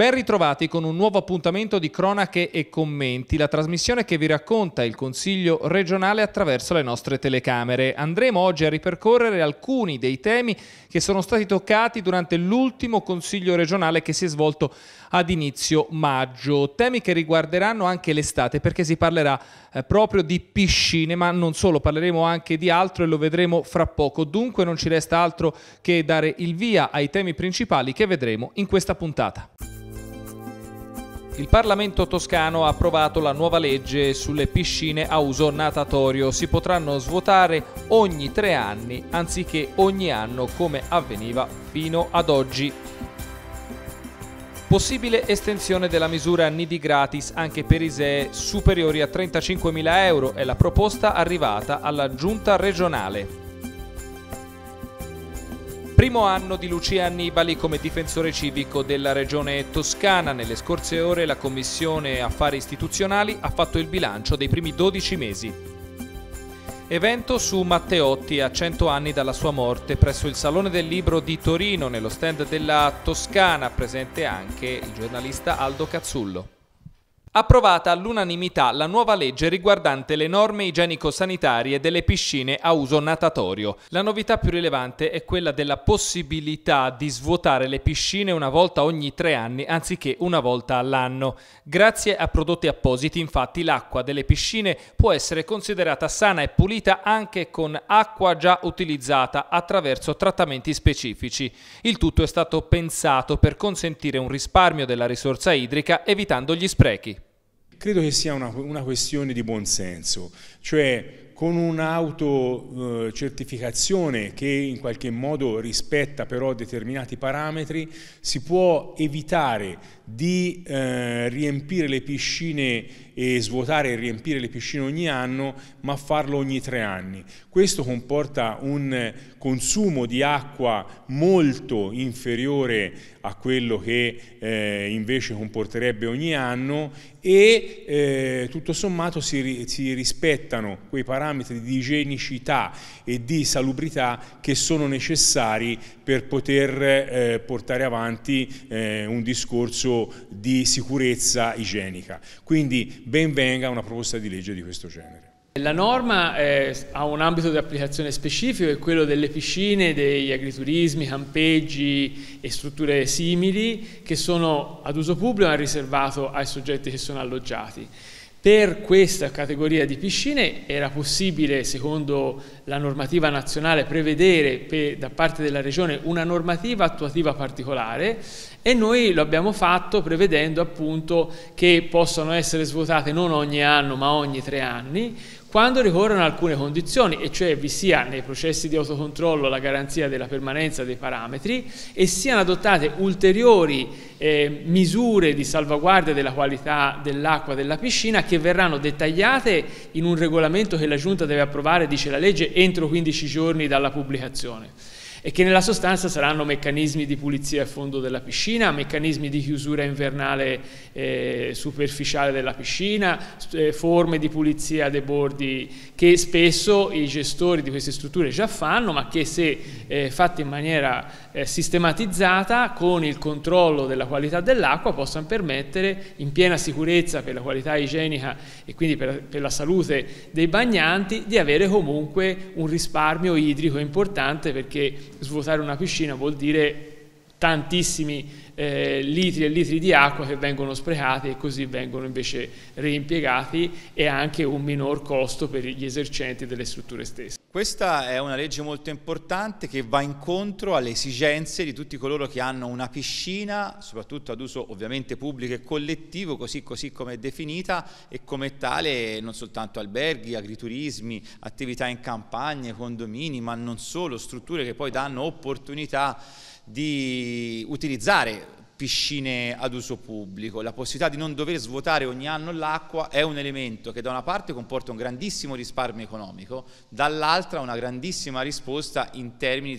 Ben ritrovati con un nuovo appuntamento di cronache e commenti, la trasmissione che vi racconta il Consiglio regionale attraverso le nostre telecamere. Andremo oggi a ripercorrere alcuni dei temi che sono stati toccati durante l'ultimo Consiglio regionale che si è svolto ad inizio maggio, temi che riguarderanno anche l'estate perché si parlerà eh, proprio di piscine, ma non solo, parleremo anche di altro e lo vedremo fra poco. Dunque non ci resta altro che dare il via ai temi principali che vedremo in questa puntata. Il Parlamento toscano ha approvato la nuova legge sulle piscine a uso natatorio. Si potranno svuotare ogni tre anni anziché ogni anno come avveniva fino ad oggi. Possibile estensione della misura nidi gratis anche per ISEE superiori a 35.000 euro è la proposta arrivata alla giunta regionale. Primo anno di Lucia Annibali come difensore civico della regione toscana. Nelle scorse ore la Commissione Affari Istituzionali ha fatto il bilancio dei primi 12 mesi. Evento su Matteotti a 100 anni dalla sua morte presso il Salone del Libro di Torino, nello stand della Toscana, presente anche il giornalista Aldo Cazzullo. Approvata all'unanimità la nuova legge riguardante le norme igienico-sanitarie delle piscine a uso natatorio. La novità più rilevante è quella della possibilità di svuotare le piscine una volta ogni tre anni anziché una volta all'anno. Grazie a prodotti appositi infatti l'acqua delle piscine può essere considerata sana e pulita anche con acqua già utilizzata attraverso trattamenti specifici. Il tutto è stato pensato per consentire un risparmio della risorsa idrica evitando gli sprechi credo che sia una, una questione di buonsenso, cioè con un'autocertificazione eh, che in qualche modo rispetta però determinati parametri si può evitare di eh, riempire le piscine e svuotare e riempire le piscine ogni anno, ma farlo ogni tre anni. Questo comporta un consumo di acqua molto inferiore a quello che eh, invece comporterebbe ogni anno e eh, tutto sommato si, si, rispettano quei parametri di igienicità e di salubrità che sono necessari per poter eh, portare avanti eh, un discorso di sicurezza igienica. Quindi ben venga una proposta di legge di questo genere. La norma è, eh, ha un ambito di applicazione specifico, è quello delle piscine, degli agriturismi, campeggi e strutture simili che sono ad uso pubblico e riservato ai soggetti che sono alloggiati. Per questa categoria di piscine era possibile, secondo la normativa nazionale, prevedere per, da parte della Regione una normativa attuativa particolare e noi lo abbiamo fatto prevedendo appunto che possano essere svuotate non ogni anno ma ogni tre anni, quando ricorrono alcune condizioni, e cioè vi sia nei processi di autocontrollo la garanzia della permanenza dei parametri e siano adottate ulteriori eh, misure di salvaguardia della qualità dell'acqua della piscina che verranno dettagliate in un regolamento che la Giunta deve approvare, dice la legge, entro 15 giorni dalla pubblicazione e che nella sostanza saranno meccanismi di pulizia a fondo della piscina, meccanismi di chiusura invernale eh, superficiale della piscina, eh, forme di pulizia dei bordi che spesso i gestori di queste strutture già fanno, ma che se eh, fatte in maniera eh, sistematizzata con il controllo della qualità dell'acqua possano permettere in piena sicurezza per la qualità igienica e quindi per, per la salute dei bagnanti di avere comunque un risparmio idrico importante perché svuotare una piscina vuol dire tantissimi eh, litri e litri di acqua che vengono sprecati e così vengono invece reimpiegati e anche un minor costo per gli esercenti delle strutture stesse. Questa è una legge molto importante che va incontro alle esigenze di tutti coloro che hanno una piscina, soprattutto ad uso ovviamente pubblico e collettivo, così, così come è definita e come tale non soltanto alberghi, agriturismi, attività in campagne, condomini, ma non solo, strutture che poi danno opportunità di utilizzare piscine ad uso pubblico, la possibilità di non dover svuotare ogni anno l'acqua è un elemento che da una parte comporta un grandissimo risparmio economico, dall'altra una grandissima risposta in termini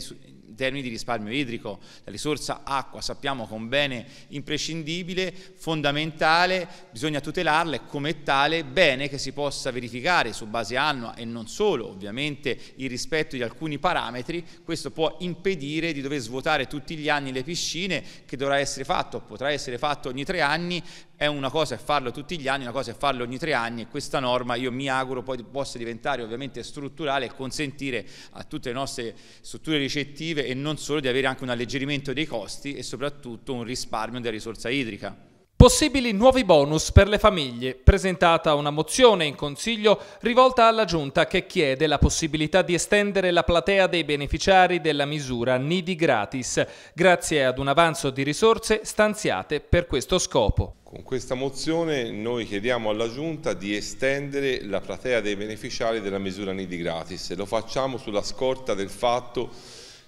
termini di risparmio idrico, la risorsa acqua sappiamo che è un bene imprescindibile, fondamentale, bisogna tutelarla e come tale bene che si possa verificare su base annua e non solo, ovviamente il rispetto di alcuni parametri, questo può impedire di dover svuotare tutti gli anni le piscine che dovrà essere fatto, potrà essere fatto ogni tre anni è una cosa è farlo tutti gli anni, una cosa è farlo ogni tre anni e questa norma io mi auguro poi possa diventare ovviamente strutturale e consentire a tutte le nostre strutture ricettive e non solo di avere anche un alleggerimento dei costi e soprattutto un risparmio della risorsa idrica. Possibili nuovi bonus per le famiglie. Presentata una mozione in Consiglio rivolta alla Giunta che chiede la possibilità di estendere la platea dei beneficiari della misura Nidi Gratis, grazie ad un avanzo di risorse stanziate per questo scopo. Con questa mozione noi chiediamo alla Giunta di estendere la platea dei beneficiari della misura Nidi Gratis. Lo facciamo sulla scorta del fatto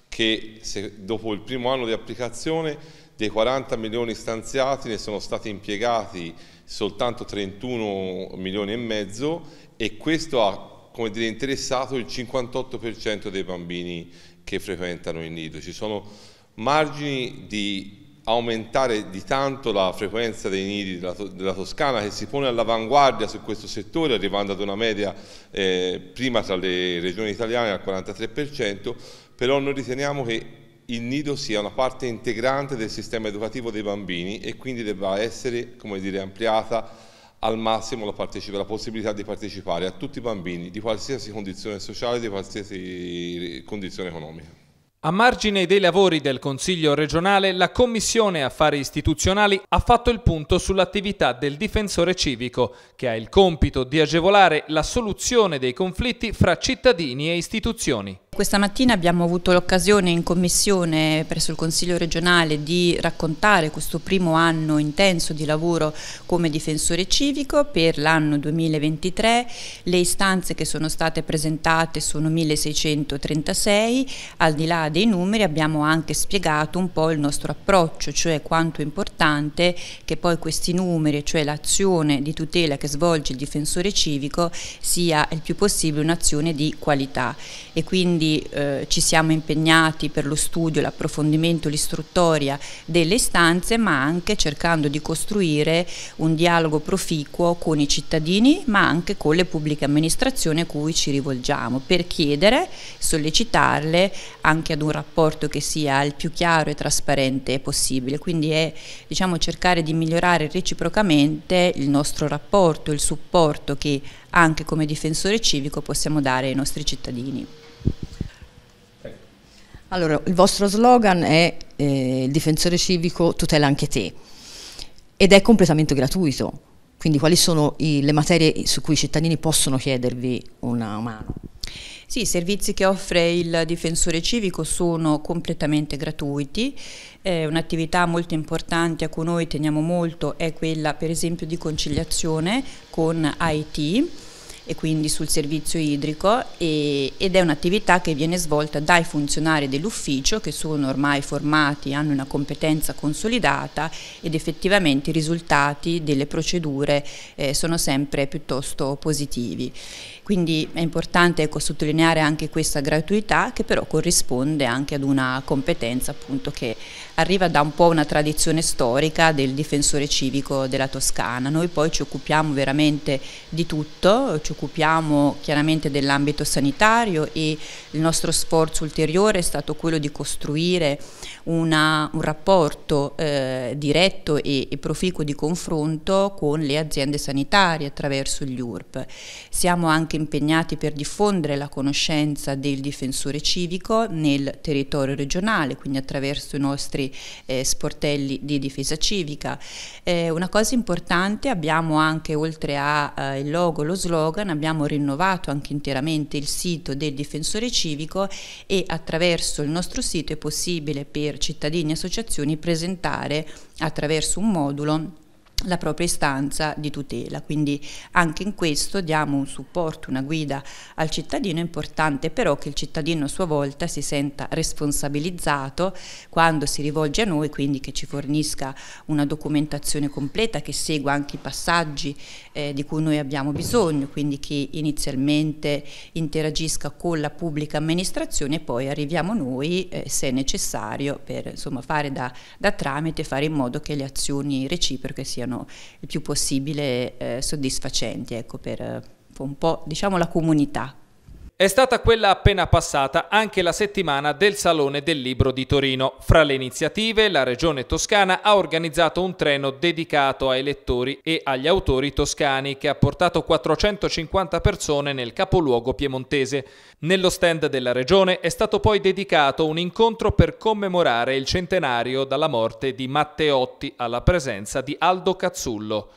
che dopo il primo anno di applicazione dei 40 milioni stanziati ne sono stati impiegati soltanto 31 milioni e mezzo e questo ha come dire, interessato il 58% dei bambini che frequentano il nido. Ci sono margini di aumentare di tanto la frequenza dei nidi della, della Toscana che si pone all'avanguardia su questo settore arrivando ad una media eh, prima tra le regioni italiane al 43%, però noi riteniamo che il nido sia una parte integrante del sistema educativo dei bambini e quindi debba essere dire, ampliata al massimo la, la, possibilità di partecipare a tutti i bambini di qualsiasi condizione sociale, di qualsiasi condizione economica. A margine dei lavori del Consiglio regionale, la Commissione Affari Istituzionali ha fatto il punto sull'attività del difensore civico, che ha il compito di agevolare la soluzione dei conflitti fra cittadini e istituzioni. Questa mattina abbiamo avuto l'occasione in commissione presso il Consiglio regionale di raccontare questo primo anno intenso di lavoro come difensore civico per l'anno 2023. Le istanze che sono state presentate sono 1636, al di là dei numeri abbiamo anche spiegato un po' il nostro approccio, cioè quanto è importante che poi questi numeri, cioè l'azione di tutela che svolge il difensore civico, sia il più possibile un'azione di qualità e quindi quindi eh, ci siamo impegnati per lo studio, l'approfondimento, l'istruttoria delle istanze, ma anche cercando di costruire un dialogo proficuo con i cittadini, ma anche con le pubbliche amministrazioni a cui ci rivolgiamo, per chiedere, sollecitarle anche ad un rapporto che sia il più chiaro e trasparente possibile. Quindi è diciamo, cercare di migliorare reciprocamente il nostro rapporto, il supporto che anche come difensore civico possiamo dare ai nostri cittadini. Allora, il vostro slogan è eh, il difensore civico tutela anche te ed è completamente gratuito, quindi quali sono i, le materie su cui i cittadini possono chiedervi una mano? Sì, i servizi che offre il difensore civico sono completamente gratuiti. Eh, un'attività molto importante a cui noi teniamo molto è quella per esempio di conciliazione con IT e quindi sul servizio idrico e, ed è un'attività che viene svolta dai funzionari dell'ufficio che sono ormai formati, hanno una competenza consolidata ed effettivamente i risultati delle procedure eh, sono sempre piuttosto positivi. Quindi è importante ecco, sottolineare anche questa gratuità che però corrisponde anche ad una competenza appunto, che arriva da un po' una tradizione storica del difensore civico della Toscana. Noi poi ci occupiamo veramente di tutto, ci occupiamo chiaramente dell'ambito sanitario e il nostro sforzo ulteriore è stato quello di costruire una, un rapporto eh, diretto e, e, proficuo di confronto con le aziende sanitarie attraverso gli URP. Siamo anche impegnati per diffondere la conoscenza del difensore civico nel territorio regionale, quindi attraverso i nostri eh, sportelli di difesa civica. Eh, una cosa importante, abbiamo anche oltre al eh, logo, lo slogan, abbiamo rinnovato anche interamente il sito del difensore civico e attraverso il nostro sito è possibile per cittadini e associazioni presentare attraverso un modulo la propria istanza di tutela. Quindi anche in questo diamo un supporto, una guida al cittadino. È importante però che il cittadino a sua volta si senta responsabilizzato quando si rivolge a noi, quindi che ci fornisca una documentazione completa che segua anche i passaggi eh, di cui noi abbiamo bisogno, quindi che inizialmente interagisca con la pubblica amministrazione e poi arriviamo noi, eh, se necessario, per insomma, fare da, da tramite, fare in modo che le azioni reciproche siano siano il più possibile eh, soddisfacenti ecco, per eh, un po' diciamo, la comunità è stata quella appena passata anche la settimana del Salone del Libro di Torino. Fra le iniziative, la Regione Toscana ha organizzato un treno dedicato ai lettori e agli autori toscani che ha portato 450 persone nel capoluogo piemontese. Nello stand della Regione è stato poi dedicato un incontro per commemorare il centenario dalla morte di Matteotti alla presenza di Aldo Cazzullo.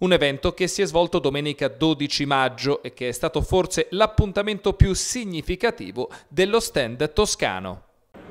Un evento che si è svolto domenica 12 maggio e che è stato forse l'appuntamento più significativo dello stand toscano.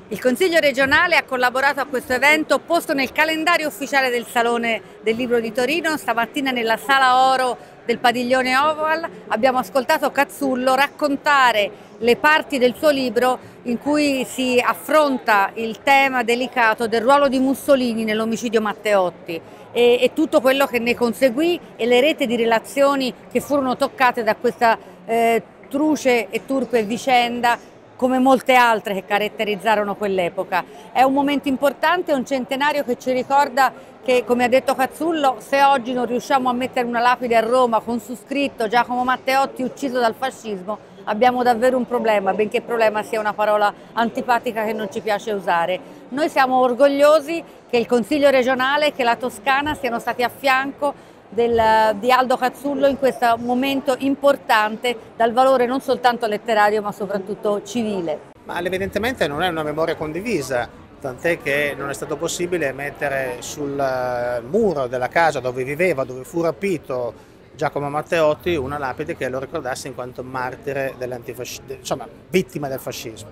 Il Consiglio regionale ha collaborato a questo evento posto nel calendario ufficiale del Salone del Libro di Torino, stamattina nella Sala Oro del Padiglione Oval abbiamo ascoltato Cazzullo raccontare le parti del suo libro in cui si affronta il tema delicato del ruolo di Mussolini nell'omicidio Matteotti e, e tutto quello che ne conseguì e le rete di relazioni che furono toccate da questa eh, truce e turpe vicenda come molte altre che caratterizzarono quell'epoca. È un momento importante, un centenario che ci ricorda che, come ha detto Cazzullo, se oggi non riusciamo a mettere una lapide a Roma con su scritto Giacomo Matteotti ucciso dal fascismo, abbiamo davvero un problema, benché problema sia una parola antipatica che non ci piace usare. Noi siamo orgogliosi che il Consiglio regionale e che la Toscana siano stati a fianco del, eh, di Aldo Cazzullo in questo momento importante dal valore non soltanto letterario ma soprattutto civile. Ma evidentemente non è una memoria condivisa, tant'è che non è stato possibile mettere sul eh, muro della casa dove viveva, dove fu rapito Giacomo Matteotti, una lapide che lo ricordasse in quanto martire dell'antifascismo, insomma vittima del fascismo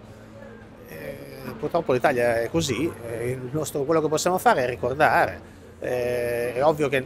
eh, purtroppo l'Italia è così, nostro, quello che possiamo fare è ricordare. è ovvio che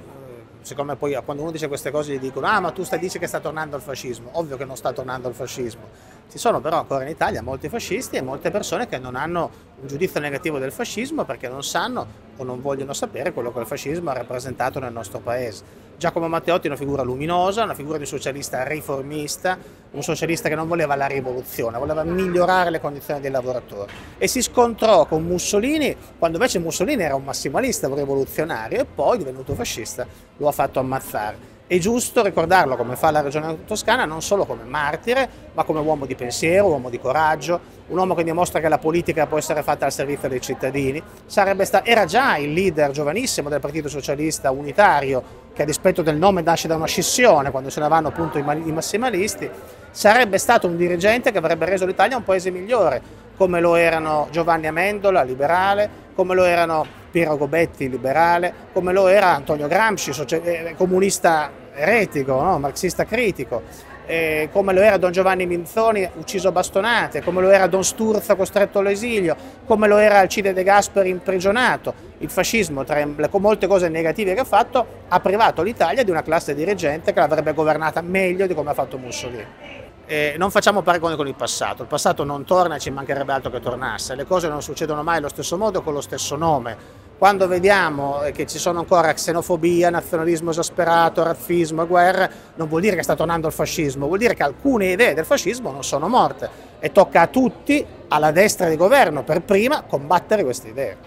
siccome poi eh, quando uno dice queste cose gli dicono ah ma tu stai dicendo che sta tornando al fascismo, ovvio che non sta tornando al fascismo, ci sono però ancora in Italia molti fascisti e molte persone che non hanno un giudizio negativo del fascismo perché non sanno o non vogliono sapere quello che il fascismo ha rappresentato nel nostro paese. Giacomo Matteotti è una figura luminosa, una figura di socialista riformista, un socialista che non voleva la rivoluzione, voleva migliorare le condizioni dei lavoratori e si scontrò con Mussolini quando invece Mussolini era un massimalista, un rivoluzionario e poi divenuto fascista lo ha fatto ammazzare. È giusto ricordarlo come fa la Regione Toscana, non solo come martire, ma come uomo di pensiero, uomo di coraggio, un uomo che dimostra che la politica può essere fatta al servizio dei cittadini. era già il leader giovanissimo del Partito Socialista Unitario, che a dispetto del nome nasce da una scissione, quando se ne vanno appunto i massimalisti. Sarebbe stato un dirigente che avrebbe reso l'Italia un paese migliore, come lo erano Giovanni Amendola, liberale, come lo erano Piero Gobetti, liberale, come lo era Antonio Gramsci, eh, comunista eretico, no? marxista critico, eh, come lo era Don Giovanni Minzoni ucciso a bastonate, come lo era Don Sturza costretto all'esilio, come lo era Alcide De Gasperi imprigionato. Il fascismo, tra le molte cose negative che ha fatto, ha privato l'Italia di una classe dirigente che l'avrebbe governata meglio di come ha fatto Mussolini. Eh, non facciamo paragoni con il passato, il passato non torna e ci mancherebbe altro che tornasse, le cose non succedono mai allo stesso modo con lo stesso nome quando vediamo eh, che ci sono ancora xenofobia, nazionalismo esasperato, razzismo, guerra, non vuol dire che sta tornando il fascismo, vuol dire che alcune idee del fascismo non sono morte e tocca a tutti, alla destra di governo per prima, combattere queste idee.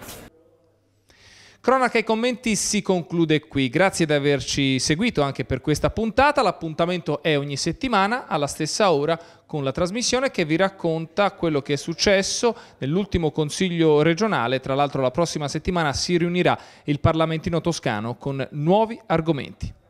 Cronaca e commenti si conclude qui. Grazie di averci seguito anche per questa puntata. L'appuntamento è ogni settimana alla stessa ora con la trasmissione che vi racconta quello che è successo nell'ultimo Consiglio regionale. Tra l'altro la prossima settimana si riunirà il Parlamentino toscano con nuovi argomenti.